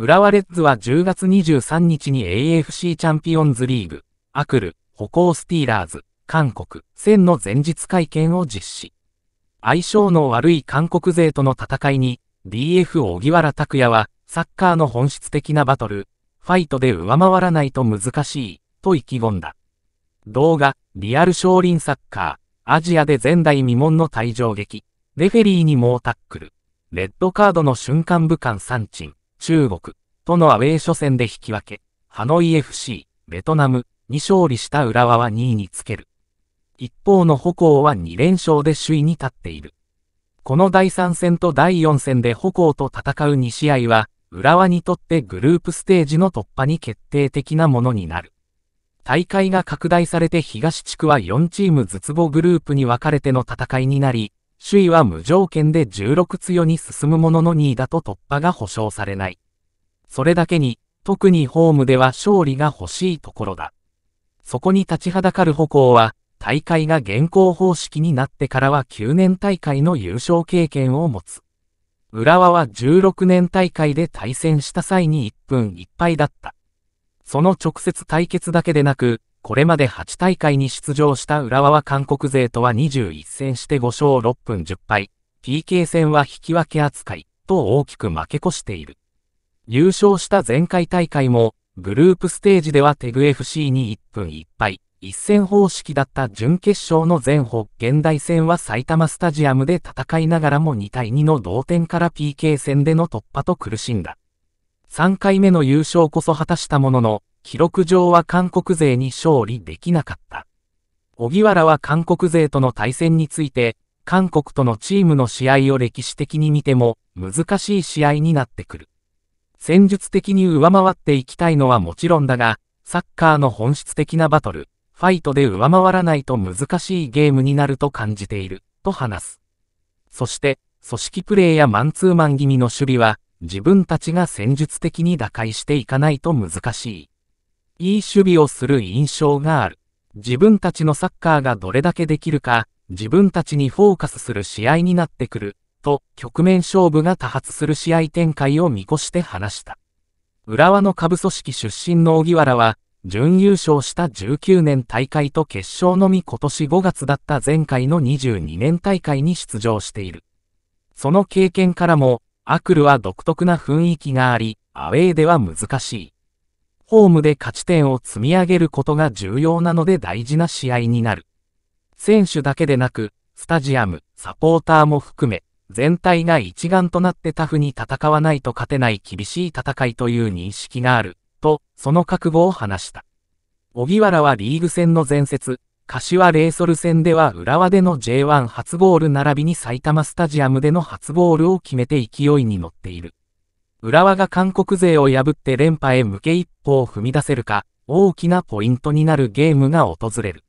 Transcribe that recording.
浦和レッズは10月23日に AFC チャンピオンズリーグ、アクル、歩行スティーラーズ、韓国、戦の前日会見を実施。相性の悪い韓国勢との戦いに、DF 小木原拓也は、サッカーの本質的なバトル、ファイトで上回らないと難しい、と意気込んだ。動画、リアル少林サッカー、アジアで前代未聞の退場劇、レフェリーに猛タックル、レッドカードの瞬間武漢三鎮。中国とのアウェー初戦で引き分け、ハノイ FC、ベトナムに勝利した浦和は2位につける。一方の歩行は2連勝で首位に立っている。この第3戦と第4戦で歩行と戦う2試合は、浦和にとってグループステージの突破に決定的なものになる。大会が拡大されて東地区は4チーム絶望グループに分かれての戦いになり、首位は無条件で16強に進むものの2位だと突破が保証されない。それだけに、特にホームでは勝利が欲しいところだ。そこに立ちはだかる歩行は、大会が現行方式になってからは9年大会の優勝経験を持つ。浦和は16年大会で対戦した際に1分1敗だった。その直接対決だけでなく、これまで8大会に出場した浦和は韓国勢とは21戦して5勝6分10敗、PK 戦は引き分け扱い、と大きく負け越している。優勝した前回大会も、グループステージではテグ FC に1分1敗、一戦方式だった準決勝の前方現代戦は埼玉スタジアムで戦いながらも2対2の同点から PK 戦での突破と苦しんだ。3回目の優勝こそ果たしたものの、記録上は韓国勢に勝利できなかった。荻原は韓国勢との対戦について、韓国とのチームの試合を歴史的に見ても難しい試合になってくる。戦術的に上回っていきたいのはもちろんだが、サッカーの本質的なバトル、ファイトで上回らないと難しいゲームになると感じている、と話す。そして、組織プレーやマンツーマン気味の守備は、自分たちが戦術的に打開していかないと難しい。いい守備をする印象がある。自分たちのサッカーがどれだけできるか、自分たちにフォーカスする試合になってくる、と局面勝負が多発する試合展開を見越して話した。浦和の下部組織出身の荻原は、準優勝した19年大会と決勝のみ今年5月だった前回の22年大会に出場している。その経験からも、アクルは独特な雰囲気があり、アウェーでは難しい。ホームで勝ち点を積み上げることが重要なので大事な試合になる。選手だけでなく、スタジアム、サポーターも含め、全体が一丸となってタフに戦わないと勝てない厳しい戦いという認識がある、と、その覚悟を話した。小木原はリーグ戦の前節、柏レイソル戦では浦和での J1 初ゴール並びに埼玉スタジアムでの初ゴールを決めて勢いに乗っている。浦和が韓国勢を破って連覇へ向け一歩を踏み出せるか、大きなポイントになるゲームが訪れる。